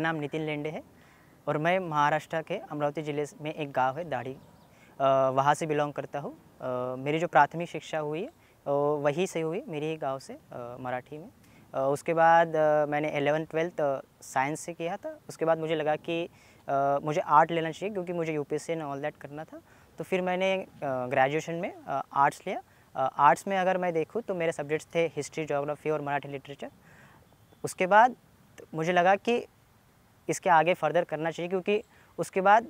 नाम नितिन लेंडे है और मैं महाराष्ट्र के अमरावती ज़िले में एक गांव है दाढ़ी वहाँ से बिलोंग करता हूँ मेरी जो प्राथमिक शिक्षा हुई है वहीं से हुई मेरे ही गाँव से मराठी में उसके बाद मैंने एलेवन ट्वेल्थ साइंस से किया था उसके बाद मुझे लगा कि मुझे आर्ट लेना चाहिए क्योंकि मुझे U P S all that करना था तो फिर मैंने ग्रेजुएशन में आर्ट्स लिया आर्ट्स में अगर मैं देखूँ तो मेरे सब्जेक्ट्स थे हिस्ट्री जोग्राफी और मराठी लिटरेचर उसके बाद मुझे लगा कि इसके आगे फर्दर करना चाहिए क्योंकि उसके बाद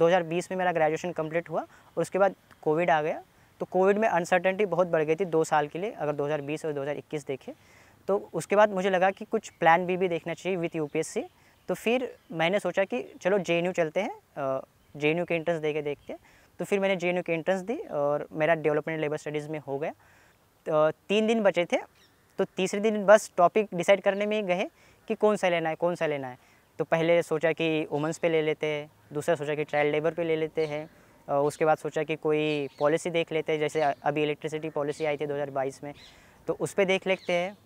2020 में मेरा ग्रेजुएशन कंप्लीट हुआ और उसके बाद कोविड आ गया तो कोविड में अनसर्टेनिटी बहुत बढ़ गई थी दो साल के लिए अगर 2020 और 2021 देखें तो उसके बाद मुझे लगा कि कुछ प्लान बी भी देखना चाहिए विथ यू तो फिर मैंने सोचा कि चलो जे चलते हैं जे के एंट्रेंस दे के देखते तो फिर मैंने जे के एंट्रेंस दी और मेरा डेवलपमेंट लेबर स्टडीज़ में हो गया तो तीन दिन बचे थे तो तीसरे दिन बस टॉपिक डिसाइड करने में ही गए कि कौन सा लेना है कौन सा लेना है तो पहले सोचा कि वुमेंस पे ले लेते हैं दूसरा सोचा कि ट्रायल लेबर पे ले लेते हैं उसके बाद सोचा कि कोई पॉलिसी देख लेते हैं जैसे अभी इलेक्ट्रिसिटी पॉलिसी आई थी 2022 में तो उस पर देख लेते हैं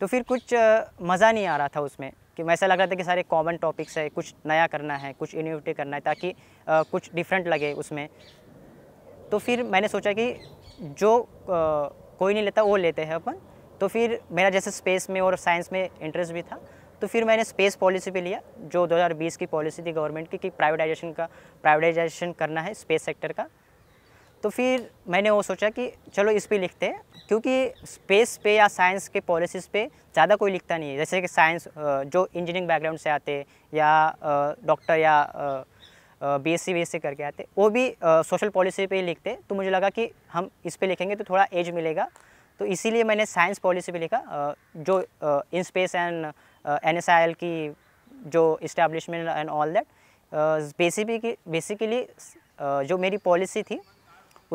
तो फिर कुछ मज़ा नहीं आ रहा था उसमें कि ऐसा लग रहा था कि सारे कॉमन टॉपिक्स है कुछ नया करना है कुछ इनोवेटिव करना है ताकि कुछ डिफरेंट लगे उसमें तो फिर मैंने सोचा कि जो कोई नहीं लेता वो लेते हैं अपन तो फिर मेरा जैसे स्पेस में और साइंस में इंटरेस्ट भी था तो फिर मैंने स्पेस पॉलिसी पे लिया जो 2020 की पॉलिसी थी गवर्नमेंट की कि प्राइवेटाइजेशन का प्राइवेटाइजेशन करना है स्पेस सेक्टर का तो फिर मैंने वो सोचा कि चलो इस पर लिखते हैं क्योंकि स्पेस पे या साइंस के पॉलिसीज़ पे ज़्यादा कोई लिखता नहीं है जैसे कि साइंस जो इंजीनियरिंग बैकग्राउंड से आते या डॉक्टर या बी एस सी करके आते वो भी सोशल पॉलिसी पे ही लिखते तो मुझे लगा कि हम इस पर लिखेंगे तो थोड़ा एज मिलेगा तो इसीलिए मैंने साइंस पॉलिसी भी लिखा जो in space and N S I L की जो establishment and all that basically basically जो मेरी पॉलिसी थी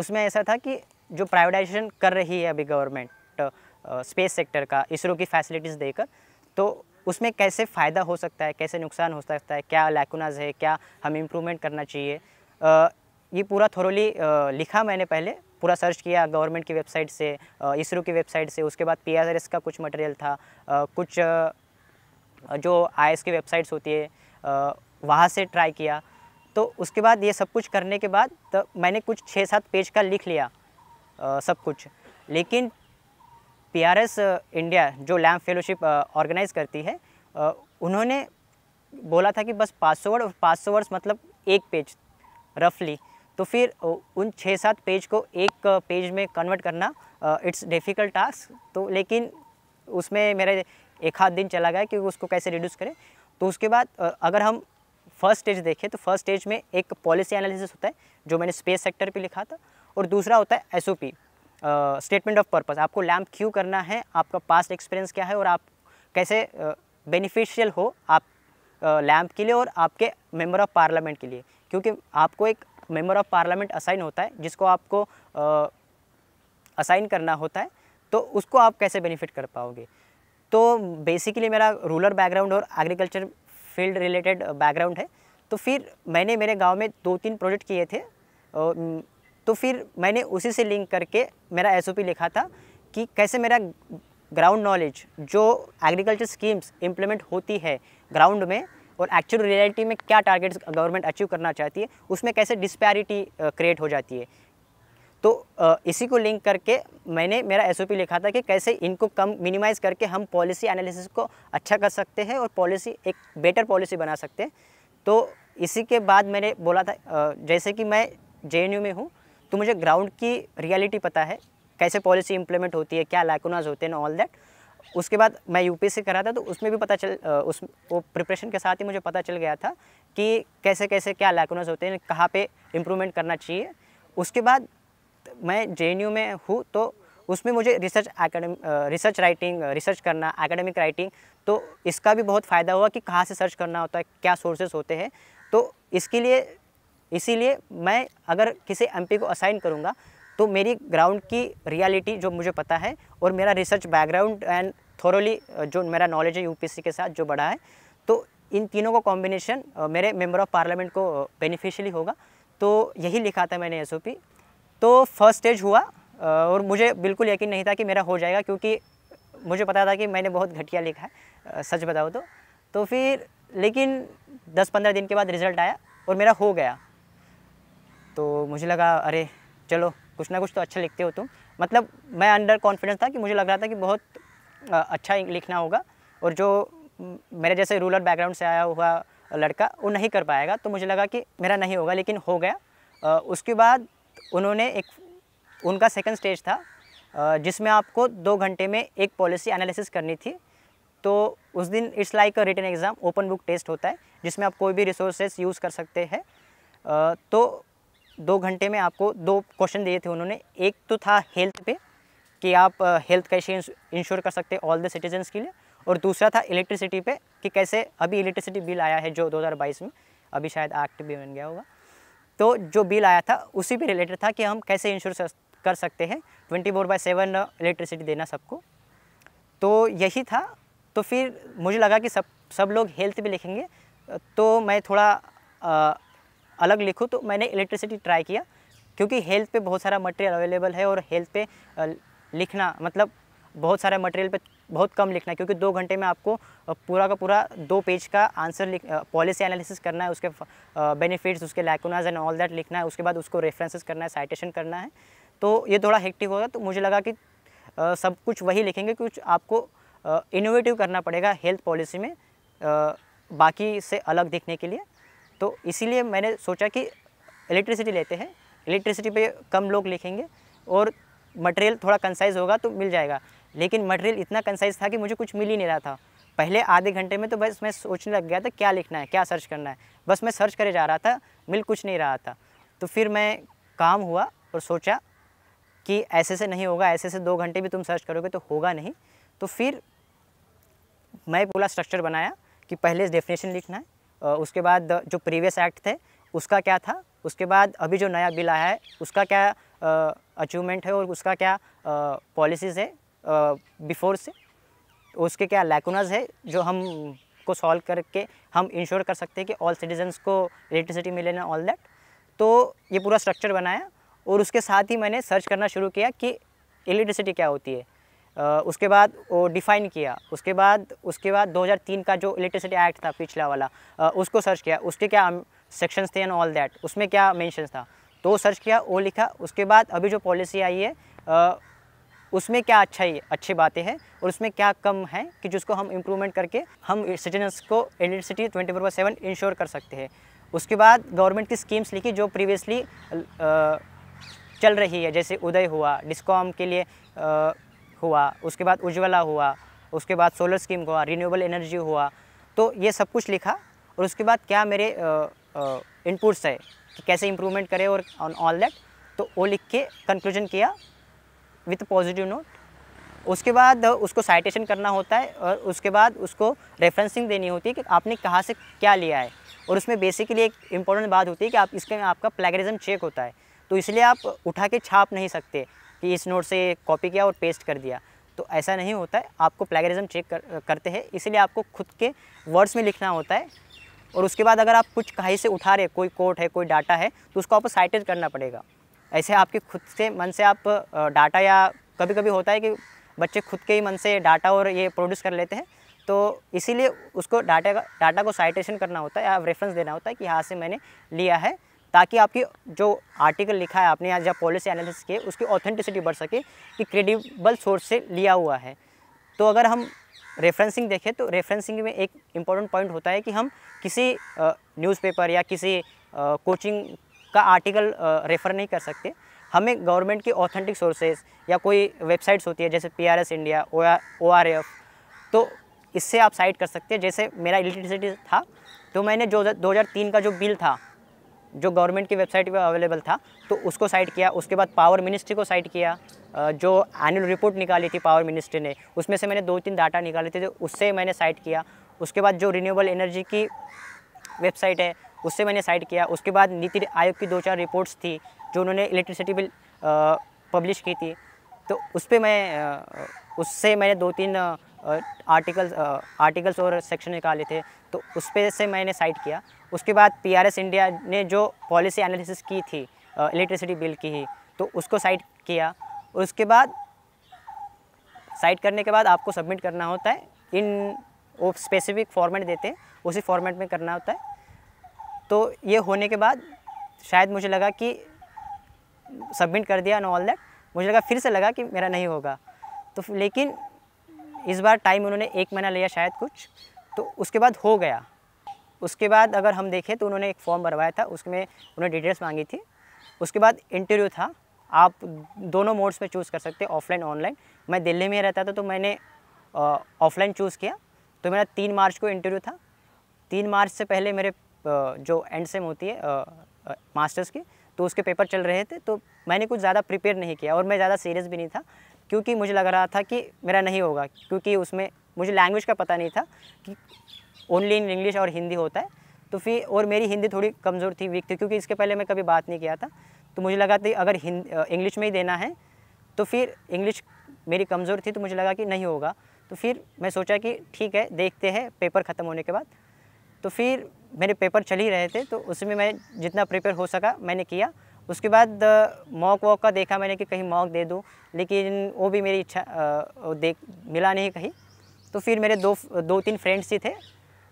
उसमें ऐसा था कि जो प्राइवेटाइजेशन कर रही है अभी गवर्नमेंट स्पेस सेक्टर का इसरो की फैसिलिटीज़ देकर तो उसमें कैसे फ़ायदा हो सकता है कैसे नुकसान हो सकता है क्या लैकुनाज है क्या हम इम्प्रूवमेंट करना चाहिए ये पूरा थोरोली लिखा मैंने पहले पूरा सर्च किया गवर्नमेंट की वेबसाइट से इसरो की वेबसाइट से उसके बाद पीआरएस का कुछ मटेरियल था कुछ जो आई की वेबसाइट्स होती है वहाँ से ट्राई किया तो उसके बाद ये सब कुछ करने के बाद तो मैंने कुछ छः सात पेज का लिख लिया आ, सब कुछ लेकिन पी इंडिया जो लैम्प फेलोशिप ऑर्गेनाइज़ करती है आ, उन्होंने बोला था कि बस पाँच सौ वर्ड और पाँच सौ वर्ड्स मतलब एक पेज रफली तो फिर उन छः सात पेज को एक पेज में कन्वर्ट करना इट्स डिफ़िकल्ट टास्क तो लेकिन उसमें मेरे एक हाथ दिन चला गया कि उसको कैसे रिड्यूस करें तो उसके बाद अगर हम फर्स्ट स्टेज देखें तो फर्स्ट स्टेज में एक पॉलिसी एनालिसिस होता है जो मैंने स्पेस सेक्टर पे लिखा था और दूसरा होता है एस स्टेटमेंट ऑफ पर्पज़ आपको लैम्प क्यों करना है आपका पास्ट एक्सपीरियंस क्या है और आप कैसे बेनिफिशियल uh, हो आप लैम्प uh, के लिए और आपके मेम्बर ऑफ पार्लियामेंट के लिए क्योंकि आपको एक मेम्बर ऑफ पार्लियामेंट असाइन होता है जिसको आपको असाइन करना होता है तो उसको आप कैसे बेनिफिट कर पाओगे तो बेसिकली मेरा रूरल बैकग्राउंड और एग्रीकल्चर फील्ड रिलेटेड बैकग्राउंड है तो फिर मैंने मेरे गांव में दो तीन प्रोजेक्ट किए थे तो फिर मैंने उसी से लिंक करके मेरा एस लिखा था कि कैसे मेरा ग्राउंड नॉलेज जो एग्रीकल्चर स्कीम्स इम्प्लीमेंट होती है ग्राउंड में और एक्चुअल रियलिटी में क्या टारगेट्स गवर्नमेंट अचीव करना चाहती है उसमें कैसे डिस्पैरिटी क्रिएट हो जाती है तो इसी को लिंक करके मैंने मेरा एस लिखा था कि कैसे इनको कम मिनिमाइज़ करके हम पॉलिसी एनालिसिस को अच्छा कर सकते हैं और पॉलिसी एक बेटर पॉलिसी बना सकते हैं तो इसी के बाद मैंने बोला था जैसे कि मैं जे में हूँ तो मुझे ग्राउंड की रियलिटी पता है कैसे पॉलिसी इम्प्लीमेंट होती है क्या लैकोनाज होते हैं ऑल दैट उसके बाद मैं एस से करा था तो उसमें भी पता चल उस वो प्रिपरेशन के साथ ही मुझे पता चल गया था कि कैसे कैसे क्या लैकुनस होते हैं कहाँ पे इम्प्रूवमेंट करना चाहिए उसके बाद मैं जे में हूँ तो उसमें मुझे research academy research writing research करना एकेडमिक राइटिंग तो इसका भी बहुत फ़ायदा हुआ कि कहाँ से सर्च करना होता है क्या सोर्सेज होते हैं तो इसके लिए इसीलिए मैं अगर किसी एमपी को असाइन करूँगा तो मेरी ग्राउंड की रियलिटी जो मुझे पता है और मेरा रिसर्च बैकग्राउंड एंड थोरोली जो मेरा नॉलेज है यूपीएससी के साथ जो बढ़ा है तो इन तीनों का कॉम्बिनेशन मेरे मेम्बर ऑफ पार्लियामेंट को बेनिफिशियली होगा तो यही लिखा था मैंने एस तो फर्स्ट स्टेज हुआ और मुझे बिल्कुल यकीन नहीं था कि मेरा हो जाएगा क्योंकि मुझे पता था कि मैंने बहुत घटिया लिखा है सच बताओ तो तो फिर लेकिन 10-15 दिन के बाद रिज़ल्ट आया और मेरा हो गया तो मुझे लगा अरे चलो कुछ ना कुछ तो अच्छा लिखते हो तुम मतलब मैं अंडर कॉन्फिडेंस था कि मुझे लग रहा था कि बहुत अच्छा लिखना होगा और जो मेरे जैसे रूरल बैकग्राउंड से आया हुआ लड़का वो नहीं कर पाएगा तो मुझे लगा कि मेरा नहीं होगा लेकिन हो गया उसके बाद उन्होंने एक उनका सेकंड स्टेज था जिसमें आपको दो घंटे में एक पॉलिसी एनालिसिस करनी थी तो उस दिन it's like a written exam open book test होता है जिसमें आप कोई भी रिसोर्सेज यूज़ कर सकते हैं तो दो घंटे में आपको दो क्वेश्चन दिए थे उन्होंने एक तो था हेल्थ पे कि आप हेल्थ कैसे इंश्योर कर सकते ऑल द सिटीजन्स के लिए और दूसरा था इलेक्ट्रिसिटी पे कि कैसे अभी इलेक्ट्रिसिटी बिल आया है जो 2022 में अभी शायद एक्ट भी बन गया होगा तो जो बिल आया था उसी पे रिलेटेड था कि हम कैसे इंश्योर कर सकते हैं twenty four by seven electricity देना सबको तो यही था तो फिर मुझे लगा कि सब सब लोग हेल्थ भी लिखेंगे तो मैं थोड़ा अलग लिखूँ तो मैंने इलेक्ट्रिसिटी ट्राई किया क्योंकि हेल्थ पे बहुत सारा मटेरियल अवेलेबल है और हेल्थ पे लिखना मतलब बहुत सारे मटेरियल पे बहुत कम लिखना है क्योंकि दो घंटे में आपको पूरा का पूरा दो पेज का आंसर लिख पॉलिसी एनालिसिस करना है उसके बेनिफिट्स उसके लैकुनाज एंड ऑल दैट लिखना है उसके बाद उसको रेफरेंसेस करना है साइटेशन करना है तो ये थोड़ा हेक्टिक होगा तो मुझे लगा कि सब कुछ वही लिखेंगे कुछ आपको इनोवेटिव करना पड़ेगा हेल्थ पॉलिसी में बाकी से अलग दिखने के लिए तो इसीलिए मैंने सोचा कि इलेक्ट्रिसिटी लेते हैं इलेक्ट्रिसिटी पे कम लोग लिखेंगे और मटेरियल थोड़ा कंसाइज होगा तो मिल जाएगा लेकिन मटेरियल इतना कंसाइज था कि मुझे कुछ मिल ही नहीं रहा था पहले आधे घंटे में तो बस मैं सोचने लग गया था क्या लिखना है क्या सर्च करना है बस मैं सर्च करे जा रहा था मिल कुछ नहीं रहा था तो फिर मैं काम हुआ और सोचा कि ऐसे से नहीं होगा ऐसे से दो घंटे भी तुम सर्च करोगे तो होगा नहीं तो फिर मैं पूरा स्ट्रक्चर बनाया कि पहले डेफिनेशन लिखना है उसके बाद जो प्रीवियस एक्ट थे उसका क्या था उसके बाद अभी जो नया बिल आया है उसका क्या अचीवमेंट है और उसका क्या पॉलिसीज़ है बिफोर से उसके क्या लैकुनाज है जो हम को सॉल्व करके हम इंश्योर कर सकते हैं कि ऑल सिटीजन्स को इलेक्ट्रिसिटी मिले ना ऑल दैट तो ये पूरा स्ट्रक्चर बनाया और उसके साथ ही मैंने सर्च करना शुरू किया कि इलेक्ट्रिसिटी क्या होती है उसके बाद वो डिफ़ाइन किया उसके बाद उसके बाद 2003 का जो इलेक्ट्रिसिटी एक्ट था पिछला वाला उसको सर्च किया उसके क्या सेक्शंस थे एंड ऑल दैट उसमें क्या मेंशंस था तो सर्च किया वो लिखा उसके बाद अभी जो पॉलिसी आई है उसमें क्या अच्छा ही अच्छी बातें हैं और उसमें क्या कम है कि जिसको हम इम्प्रूवमेंट करके हम सिटीजन्स को electricity twenty four by seven ensure कर सकते हैं उसके बाद गवर्नमेंट की स्कीम्स लिखी जो प्रीवियसली चल रही है जैसे उदय हुआ डिस्कॉम के लिए आ, हुआ उसके बाद उज्ज्वला हुआ उसके बाद सोलर स्कीम हुआ रीन्यूबल एनर्जी हुआ तो ये सब कुछ लिखा और उसके बाद क्या मेरे इनपुट्स है कि कैसे इम्प्रूवमेंट करें और ऑन ऑल दैट तो वो लिख के कंक्लूजन किया विथ पॉजिटिव नोट उसके बाद उसको साइटेशन करना होता है और उसके बाद उसको रेफरेंसिंग देनी होती है कि आपने कहाँ से क्या लिया है और उसमें बेसिकली एक इम्पॉर्टेंट बात होती है कि आप इसके आपका प्लेगरिज्म चेक होता है तो इसलिए आप उठा के छाप नहीं सकते कि इस नोट से कॉपी किया और पेस्ट कर दिया तो ऐसा नहीं होता है आपको प्लेगरिज्म चेक कर, करते हैं इसलिए आपको खुद के वर्ड्स में लिखना होता है और उसके बाद अगर आप कुछ कहीं से उठा रहे कोई कोट है कोई डाटा है तो उसको आपको साइटेज करना पड़ेगा ऐसे आपके खुद से मन से आप डाटा या कभी कभी होता है कि बच्चे खुद के ही मन से डाटा और ये प्रोड्यूस कर लेते हैं तो इसीलिए उसको डाटा का डाटा को साइटेशन करना होता है या रेफरेंस देना होता है कि यहाँ से मैंने लिया है ताकि आपकी जो आर्टिकल लिखा है आपने आज जब पॉलिसी एनालिसिस किए उसकी ऑथेंटिसिटी बढ़ सके कि क्रेडिबल सोर्स से लिया हुआ है तो अगर हम रेफरेंसिंग देखें तो रेफरेंसिंग में एक इम्पॉर्टेंट पॉइंट होता है कि हम किसी न्यूज़पेपर या किसी कोचिंग का आर्टिकल रेफ़र नहीं कर सकते हमें गवर्नमेंट की ऑथेंटिक सोर्सेज या कोई वेबसाइट्स होती है जैसे पी इंडिया ओ आर तो इससे आप साइट कर सकते हैं जैसे मेरा इलेक्ट्रिसिटी था तो मैंने जो 2003 का जो बिल था जो गवर्नमेंट की वेबसाइट पर अवेलेबल था तो उसको साइट किया उसके बाद पावर मिनिस्ट्री को साइट किया जो एनुअल रिपोर्ट निकाली थी पावर मिनिस्ट्री ने उसमें से मैंने दो तीन डाटा निकाले थे तो उससे मैंने साइट किया उसके बाद जो रिन्यूएबल एनर्जी की वेबसाइट है उससे मैंने साइट किया उसके बाद नीति आयोग की दो चार रिपोर्ट्स थी जो उन्होंने इलेक्ट्रिसिटी बिल पब्लिश की थी तो उस पर मैं उससे मैंने दो तीन आर्टिकल्स आर्टिकल्स और सेक्शन निकाले थे तो उस पर से मैंने साइट किया उसके बाद पीआरएस इंडिया ने जो पॉलिसी एनालिसिस की थी इलेक्ट्रिसिटी बिल की ही तो उसको साइट किया उसके बाद साइट करने के बाद आपको सबमिट करना होता है इन वो स्पेसिफिक फॉर्मेट देते हैं उसी फॉर्मेट में करना होता है तो ये होने के बाद शायद मुझे लगा कि सबमिट कर दिया एंड ऑल दैट मुझे लगा फिर से लगा कि मेरा नहीं होगा तो लेकिन इस बार टाइम उन्होंने एक महीना लिया शायद कुछ तो उसके बाद हो गया उसके बाद अगर हम देखें तो उन्होंने एक फॉर्म भरवाया था उसमें उन्होंने डिटेल्स मांगी थी उसके बाद इंटरव्यू था आप दोनों मोड्स में चूज़ कर सकते ऑफलाइन ऑनलाइन मैं दिल्ली में रहता था तो मैंने ऑफलाइन चूज़ किया तो मेरा तीन मार्च को इंटरव्यू था तीन मार्च से पहले मेरे जो एंड सेम होती है मास्टर्स की तो उसके पेपर चल रहे थे तो मैंने कुछ ज़्यादा प्रिपेयर नहीं किया और मैं ज़्यादा सीरियस भी नहीं था क्योंकि मुझे लग रहा था कि मेरा नहीं होगा क्योंकि उसमें मुझे लैंग्वेज का पता नहीं था कि ओनली इन इंग्लिश और हिंदी होता है तो फिर और मेरी हिंदी थोड़ी कमज़ोर थी वीक थी क्योंकि इसके पहले मैं कभी बात नहीं किया था तो मुझे लगा था अगर इंग्लिश में ही देना है तो फिर इंग्लिश मेरी कमज़ोर थी तो मुझे लगा कि नहीं होगा तो फिर मैं सोचा कि ठीक है देखते हैं पेपर ख़त्म होने के बाद तो फिर मेरे पेपर चल ही रहे थे तो उसमें मैं जितना प्रिपेयर हो सका मैंने किया उसके बाद मॉक वॉक का देखा मैंने कि कहीं मॉक दे दूँ लेकिन वो भी मेरी इच्छा देख मिला नहीं कहीं तो फिर मेरे दो दो तीन फ्रेंड्स ही थे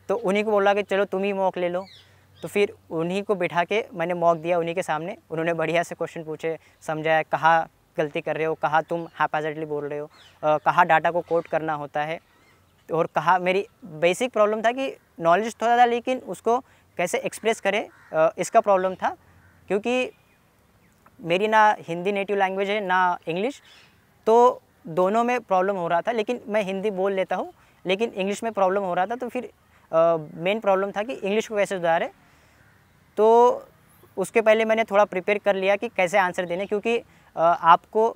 तो उन्हीं को बोला कि चलो तुम ही मॉक ले लो तो फिर उन्हीं को बिठा के मैंने मॉक दिया उन्हीं के सामने उन्होंने बढ़िया से क्वेश्चन पूछे समझाया कहाँ गलती कर रहे हो कहाँ तुम हैपाजली बोल रहे हो कहाँ डाटा को कोट करना होता है और कहा मेरी बेसिक प्रॉब्लम था कि नॉलेज थोड़ा तो था लेकिन उसको कैसे एक्सप्रेस करें इसका प्रॉब्लम था क्योंकि मेरी ना हिंदी नेटिव लैंग्वेज है ना इंग्लिश तो दोनों में प्रॉब्लम हो रहा था लेकिन मैं हिंदी बोल लेता हूँ लेकिन इंग्लिश में प्रॉब्लम हो रहा था तो फिर मेन प्रॉब्लम था कि इंग्लिश को कैसे सुधारें तो उसके पहले मैंने थोड़ा प्रिपेयर कर लिया कि कैसे आंसर देने क्योंकि आ, आपको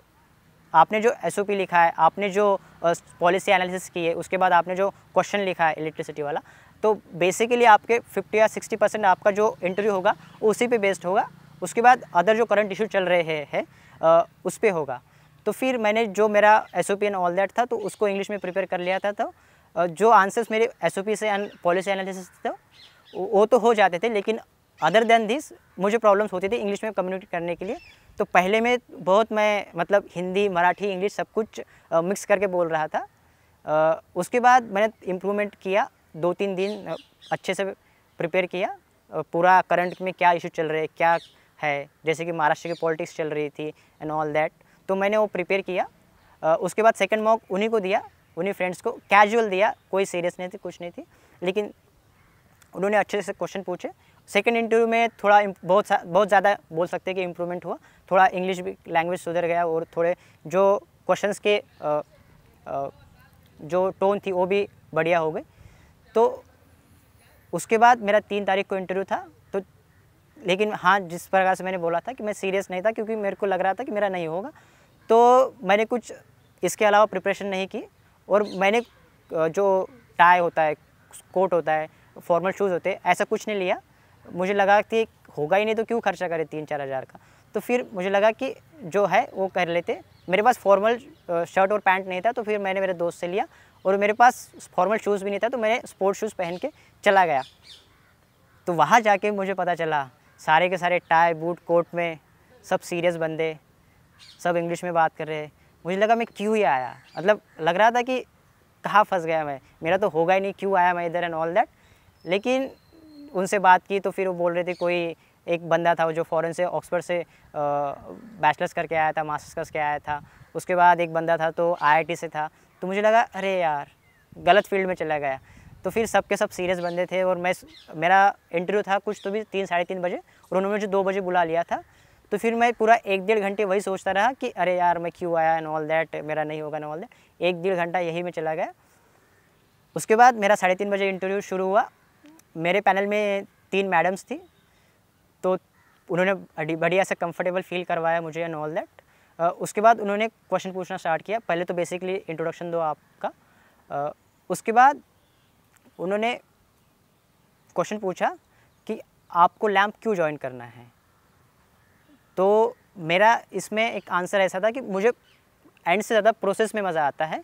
आपने जो एस लिखा है आपने जो पॉलिसी एनालिसिस की है उसके बाद आपने जो क्वेश्चन लिखा है इलेक्ट्रिसिटी वाला तो बेसिकली आपके 50 या 60 परसेंट आपका जो इंटरव्यू होगा उसी पे बेस्ड होगा उसके बाद अदर जो करंट इशू चल रहे हैं है, उस पर होगा तो फिर मैंने जो मेरा S O P and all that था तो उसको इंग्लिश में प्रिपेयर कर लिया था तो जो आंसर्स मेरे एस ओ पी से एंड पॉलिसी एनालिसिस थे तो, वो तो हो जाते थे लेकिन अदर देन दिस मुझे प्रॉब्लम्स होती थी इंग्लिश में कम्युनिकेट करने के लिए तो पहले में बहुत मैं मतलब हिंदी मराठी इंग्लिश सब कुछ मिक्स करके बोल रहा था उसके बाद मैंने इम्प्रूवमेंट किया दो तीन दिन अच्छे से प्रिपेयर किया पूरा करंट में क्या इशू चल रहे क्या है जैसे कि महाराष्ट्र की पॉलिटिक्स चल रही थी एंड ऑल दैट तो मैंने वो प्रिपेयर किया उसके बाद सेकेंड मॉक उन्हीं को दिया उन्हीं फ्रेंड्स को कैजुअल दिया कोई सीरियस नहीं थी कुछ नहीं थी लेकिन उन्होंने अच्छे से क्वेश्चन पूछे सेकेंड इंटरव्यू में थोड़ा बहुत बहुत ज़्यादा बोल सकते हैं कि इम्प्रूवमेंट हुआ थोड़ा इंग्लिश भी लैंग्वेज सुधर गया और थोड़े जो क्वेश्चंस के आ, आ, जो टोन थी वो भी बढ़िया हो गई तो उसके बाद मेरा तीन तारीख को इंटरव्यू था लेकिन हाँ जिस प्रकार से मैंने बोला था कि मैं सीरियस नहीं था क्योंकि मेरे को लग रहा था कि मेरा नहीं होगा तो मैंने कुछ इसके अलावा प्रिपरेशन नहीं की और मैंने जो टाई होता है कोट होता है फॉर्मल शूज़ होते हैं ऐसा कुछ नहीं लिया मुझे लगा कि होगा ही नहीं तो क्यों खर्चा करें तीन चार हज़ार का तो फिर मुझे लगा कि जो है वो कर लेते मेरे पास फॉर्मल शर्ट और पैंट नहीं था तो फिर मैंने मेरे दोस्त से लिया और मेरे पास फॉर्मल शूज़ भी नहीं था तो मैंने स्पोर्ट्स शूज़ पहन के चला गया तो वहाँ जाके मुझे पता चला सारे के सारे टाई बूट कोट में सब सीरियस बंदे सब इंग्लिश में बात कर रहे हैं मुझे लगा मैं क्यों ही आया मतलब लग रहा था कि कहाँ फंस गया मैं मेरा तो होगा ही नहीं क्यों आया मैं इधर एंड ऑल दैट लेकिन उनसे बात की तो फिर वो बोल रहे थे कोई एक बंदा था वो जो फॉरेन से ऑक्सफर्ड से बैचलर्स करके आया था मास्टर्स करके आया था उसके बाद एक बंदा था तो आईआईटी से था तो मुझे लगा अरे यार गलत फील्ड में चला गया तो फिर सब के सब सीरियस बंदे थे और मैं मेरा इंटरव्यू था कुछ तो भी तीन साढ़े तीन बजे और उन्होंने मुझे दो बजे बुला लिया था तो फिर मैं पूरा एक डेढ़ घंटे वही सोचता रहा कि अरे यार मैं क्यों आया एन ऑल दैट मेरा नहीं होगा एन ऑल दैट एक डेढ़ घंटा यही में चला गया उसके बाद मेरा साढ़े तीन बजे इंटरव्यू शुरू हुआ मेरे पैनल में तीन मैडम्स थी तो उन्होंने बढ़िया से कंफर्टेबल फील करवाया मुझे एन ऑल दैट उसके बाद उन्होंने क्वेश्चन पूछना स्टार्ट किया पहले तो बेसिकली इंट्रोडक्शन दो आपका उसके बाद उन्होंने क्वेश्चन पूछा कि आपको लैम्प क्यों ज्वाइन करना है तो मेरा इसमें एक आंसर ऐसा था कि मुझे एंड से ज़्यादा प्रोसेस में मज़ा आता है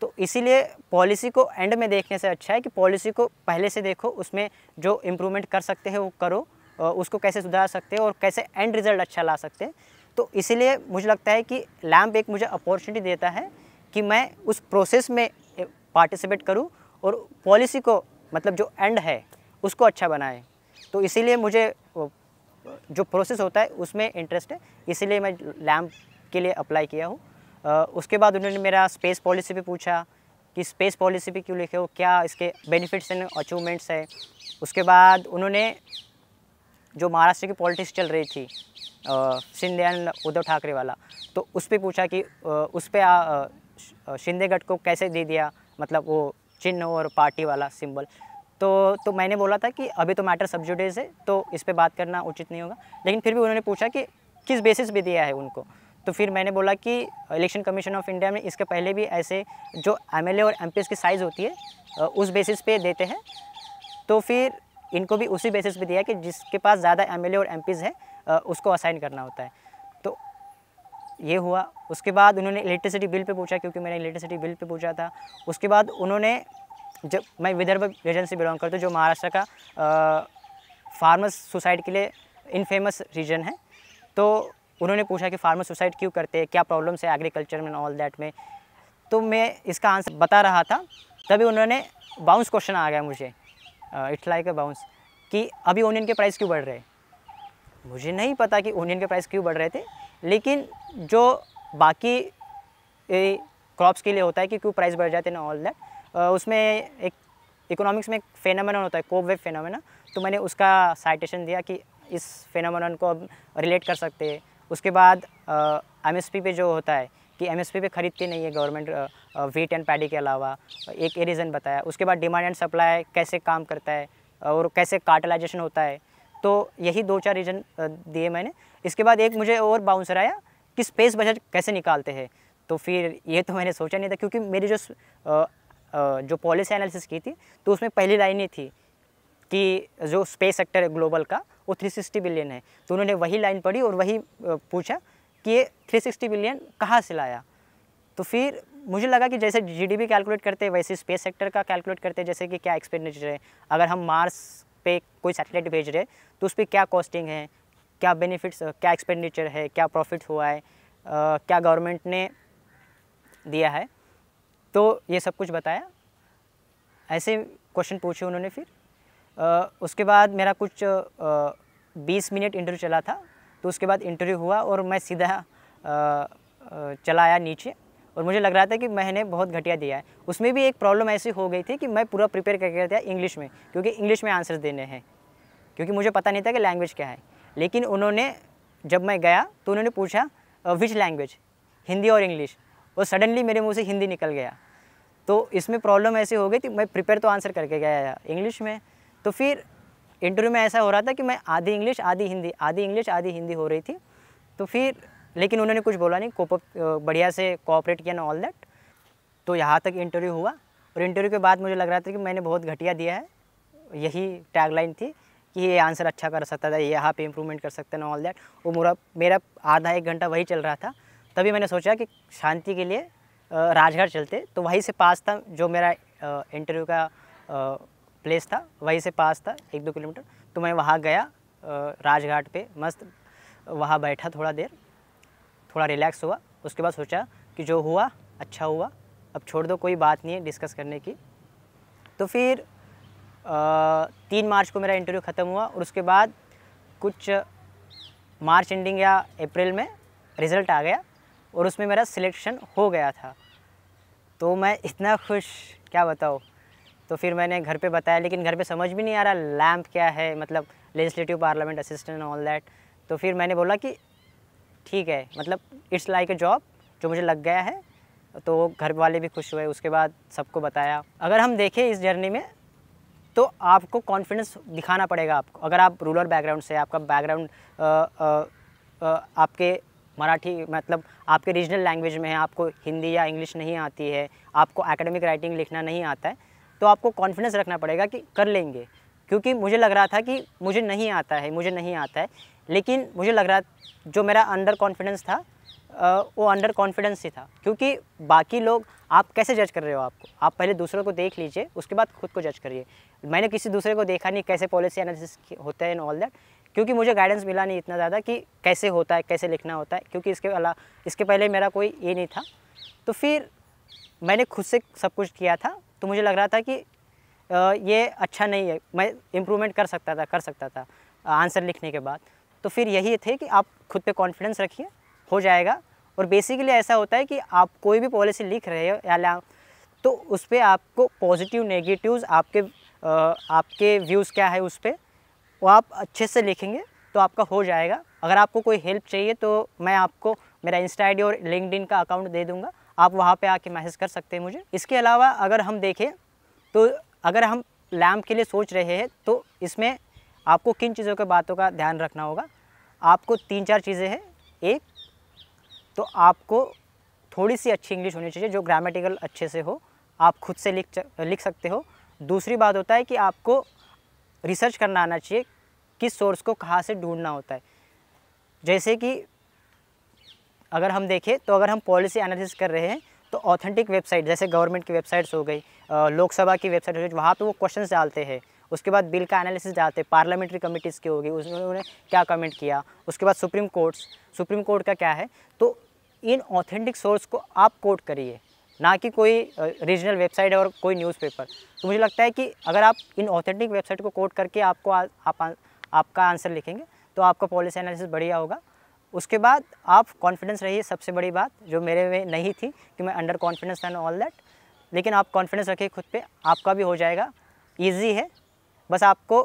तो इसीलिए पॉलिसी को एंड में देखने से अच्छा है कि पॉलिसी को पहले से देखो उसमें जो इम्प्रूवमेंट कर सकते हैं वो करो उसको कैसे सुधार सकते हो और कैसे एंड रिज़ल्ट अच्छा ला सकते हैं तो इसीलिए मुझे लगता है कि लैम्प एक मुझे अपॉर्चुनिटी देता है कि मैं उस प्रोसेस में पार्टिसिपेट करूँ और पॉलिसी को मतलब जो एंड है उसको अच्छा बनाए तो इसीलिए मुझे जो प्रोसेस होता है उसमें इंटरेस्ट है इसीलिए मैं लैम्प के लिए अप्लाई किया हूँ उसके बाद उन्होंने मेरा स्पेस पॉलिसी भी पूछा कि स्पेस पॉलिसी भी क्यों लिखे हो क्या इसके बेनिफिट्स एंड अचीवमेंट्स है उसके बाद उन्होंने जो महाराष्ट्र की पॉलिटिक्स चल रही थी शिंदे एंड उद्धव ठाकरे वाला तो उस पर पूछा कि उस पर शिंदेगढ़ को कैसे दे दिया मतलब वो चिन्ह और पार्टी वाला सिंबल तो तो मैंने बोला था कि अभी तो मैटर सब्जुडेज है तो इस पर बात करना उचित नहीं होगा लेकिन फिर भी उन्होंने पूछा कि किस बेसिस पे दिया है उनको तो फिर मैंने बोला कि इलेक्शन कमीशन ऑफ इंडिया में इसके पहले भी ऐसे जो एम और एम की साइज़ होती है उस बेसिस पे देते हैं तो फिर इनको भी उसी बेसिस पे दिया कि जिसके पास ज़्यादा एम और एम है उसको असाइन करना होता है ये हुआ उसके बाद उन्होंने इलेक्ट्रिसिटी बिल पे पूछा क्योंकि मैंने इलेक्ट्रिसिटी बिल पे पूछा था उसके बाद उन्होंने जब मैं विदर्भ रीजन से बिलोंग करता हूँ जो महाराष्ट्र का फार्मर्स सुसाइड के लिए इनफेमस रीजन है तो उन्होंने पूछा कि फार्मर सुसाइड क्यों करते हैं क्या प्रॉब्लम्स है एग्रीकल्चर में ऑल दैट में तो मैं इसका आंसर बता रहा था तभी उन्होंने बाउंस क्वेश्चन आ गया मुझे इट्स लाइक अ बाउंस कि अभी ओनियन के प्राइस क्यों बढ़ रहे हैं मुझे नहीं पता कि ओनियन के प्राइस क्यों बढ़ रहे थे लेकिन जो बाकी क्रॉप्स के लिए होता है कि क्यों प्राइस बढ़ जाते ना ऑल दैट उसमें एक इकोनॉमिक्स में एक फेनामिन होता है कोब वेब फेनामिना तो मैंने उसका साइटेशन दिया कि इस फेनामिन को अब रिलेट कर सकते हैं उसके बाद एम एस पे जो होता है कि एम एस पे ख़रीदती नहीं है गवर्नमेंट वीट एंड पैडी के अलावा एक ये रीज़न बताया उसके बाद डिमांड एंड सप्लाई कैसे काम करता है और कैसे कार्टलाइजेशन होता है तो यही दो चार रीज़न दिए मैंने इसके बाद एक मुझे और बाउंसर आया कि स्पेस बजट कैसे निकालते हैं तो फिर ये तो मैंने सोचा नहीं था क्योंकि मेरी जो जो पॉलिसी एनालिसिस की थी तो उसमें पहली लाइन ही थी कि जो स्पेस सेक्टर है ग्लोबल का वो 360 बिलियन है तो उन्होंने वही लाइन पढ़ी और वही पूछा कि ये 360 बिलियन कहाँ से लाया तो फिर मुझे लगा कि जैसे जीडीपी कैलकुलेट करते हैं वैसे स्पेस सेक्टर का कैलकुलेट करते हैं जैसे कि क्या एक्सपेंडिचर है अगर हम मार्स पे कोई सैटेलाइट भेज रहे तो उस पर क्या कॉस्टिंग है क्या बेनिफिट्स क्या एक्सपेंडिचर है क्या प्रॉफिट हुआ है क्या गवर्नमेंट ने दिया है तो ये सब कुछ बताया ऐसे क्वेश्चन पूछे उन्होंने फिर उसके बाद मेरा कुछ बीस मिनट इंटरव्यू चला था तो उसके बाद इंटरव्यू हुआ और मैं सीधा चला आया नीचे और मुझे लग रहा था कि मैंने बहुत घटिया दिया है उसमें भी एक प्रॉब्लम ऐसी हो गई थी कि मैं पूरा प्रिपेयर करके गया था इंग्लिश में क्योंकि इंग्लिश में आंसर्स देने हैं क्योंकि मुझे पता नहीं था कि लैंग्वेज क्या है लेकिन उन्होंने जब मैं गया तो उन्होंने पूछा विच लैंग्वेज हिंदी और इंग्लिश और सडनली मेरे मुँह से हिंदी निकल गया तो इसमें प्रॉब्लम ऐसी हो गई थी मैं प्रिपेयर तो आंसर करके गया इंग्लिश में तो फिर इंटरव्यू में ऐसा हो रहा था कि मैं आधी इंग्लिश आधी हिंदी आधी इंग्लिश आधी हिंदी हो रही थी तो फिर लेकिन उन्होंने कुछ बोला नहीं कोप बढ़िया से कोऑपरेट किया ना ऑल दैट तो यहाँ तक इंटरव्यू हुआ और इंटरव्यू के बाद मुझे लग रहा था कि मैंने बहुत घटिया दिया है यही टैगलाइन थी कि ये आंसर अच्छा कर सकता था यहाँ पे इम्प्रूवमेंट कर सकते ना ऑल दैट वो मेरा मेरा आधा एक घंटा वही चल रहा था तभी मैंने सोचा कि शांति के लिए राजघाट चलते तो वहीं से पास था जो मेरा इंटरव्यू का प्लेस था वहीं से पास था एक दो किलोमीटर तो मैं वहाँ गया राजघाट पे मस्त वहाँ बैठा थोड़ा देर थोड़ा रिलैक्स हुआ उसके बाद सोचा कि जो हुआ अच्छा हुआ अब छोड़ दो कोई बात नहीं है डिस्कस करने की तो फिर आ, तीन मार्च को मेरा इंटरव्यू ख़त्म हुआ और उसके बाद कुछ मार्च एंडिंग या अप्रैल में रिज़ल्ट आ गया और उसमें मेरा सिलेक्शन हो गया था तो मैं इतना खुश क्या बताओ तो फिर मैंने घर पे बताया लेकिन घर पे समझ भी नहीं आ रहा लैम्प क्या है मतलब legislative parliament assistant all that तो फिर मैंने बोला कि ठीक है मतलब इट्स लाइक ए जॉब जो मुझे लग गया है तो घर वाले भी खुश हुए उसके बाद सबको बताया अगर हम देखें इस जर्नी में तो आपको कॉन्फिडेंस दिखाना पड़ेगा आपको अगर आप रूरल बैकग्राउंड से आपका बैकग्राउंड आपके मराठी मतलब आपके रीजनल लैंग्वेज में है आपको हिंदी या इंग्लिश नहीं आती है आपको एकेडमिक राइटिंग लिखना नहीं आता है तो आपको कॉन्फिडेंस रखना पड़ेगा कि कर लेंगे क्योंकि मुझे लग रहा था कि मुझे नहीं आता है मुझे नहीं आता है लेकिन मुझे लग रहा जो मेरा अंडर कॉन्फिडेंस था वो अंडर कॉन्फिडेंस ही था क्योंकि बाकी लोग आप कैसे जज कर रहे हो आपको आप पहले दूसरों को देख लीजिए उसके बाद खुद को जज करिए मैंने किसी दूसरे को देखा नहीं कैसे पॉलिसी एनालिसिस होता है इन ऑल दैट क्योंकि मुझे गाइडेंस मिला नहीं इतना ज़्यादा कि कैसे होता है कैसे लिखना होता है क्योंकि इसके अला इसके पहले मेरा कोई ये नहीं था तो फिर मैंने खुद से सब कुछ किया था तो मुझे लग रहा था कि ये अच्छा नहीं है मैं इम्प्रूवमेंट कर सकता था कर सकता था आंसर लिखने के बाद तो फिर यही थे कि आप खुद पे कॉन्फिडेंस रखिए हो जाएगा और बेसिकली ऐसा होता है कि आप कोई भी पॉलिसी लिख रहे हो या तो उस पर आपको पॉजिटिव नेगेटिव्स आपके आपके व्यूज़ क्या है उस पर वो आप अच्छे से लिखेंगे तो आपका हो जाएगा अगर आपको कोई हेल्प चाहिए तो मैं आपको मेरा इंस्टा आई और लिंकड का अकाउंट दे दूँगा आप वहाँ पे आके मैसेज कर सकते हैं मुझे इसके अलावा अगर हम देखें तो अगर हम लैम्प के लिए सोच रहे हैं तो इसमें आपको किन चीज़ों के बातों का ध्यान रखना होगा आपको तीन चार चीज़ें हैं एक तो आपको थोड़ी सी अच्छी इंग्लिश होनी चाहिए जो ग्रामेटिकल अच्छे से हो आप खुद से लिख लिख सकते हो दूसरी बात होता है कि आपको रिसर्च करना आना चाहिए किस सोर्स को कहाँ से ढूंढना होता है जैसे कि अगर हम देखें तो अगर हम पॉलिसी एनालिसिस कर रहे हैं तो ऑथेंटिक वेबसाइट जैसे गवर्नमेंट की वेबसाइट्स हो गई लोकसभा की वेबसाइट हो गई वहाँ पर वो क्वेश्चन डालते हैं उसके बाद बिल का एनालिसिस जाते पार्लियामेंट्री कमेटीज़ की होगी उन्होंने क्या कमेंट किया उसके बाद सुप्रीम कोर्ट्स सुप्रीम कोर्ट का क्या है तो इन ऑथेंटिक सोर्स को आप कोट करिए ना कि कोई रीजनल वेबसाइट और कोई न्यूज़पेपर तो मुझे लगता है कि अगर आप इन ऑथेंटिक वेबसाइट को कोट करके आपको आ, आप आ, आपका आंसर लिखेंगे तो आपका पॉलिसी एनालिसिस बढ़िया होगा उसके बाद आप कॉन्फिडेंस रहिए सबसे बड़ी बात जो मेरे में नहीं थी कि मैं under confidence and all that लेकिन आप कॉन्फिडेंस रखिए खुद पे आपका भी हो जाएगा ईजी है बस आपको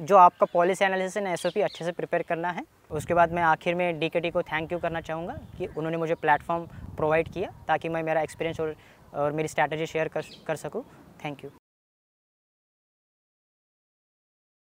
जो आपका पॉलिसी एनालिसिस एंड पी अच्छे से प्रिपेयर करना है उसके बाद मैं आखिर में टी को थैंक यू करना चाहूँगा कि उन्होंने मुझे प्लेटफॉर्म प्रोवाइड किया ताकि मैं मेरा एक्सपीरियंस और और मेरी स्ट्रैटेजी शेयर कर कर सकूँ थैंक यू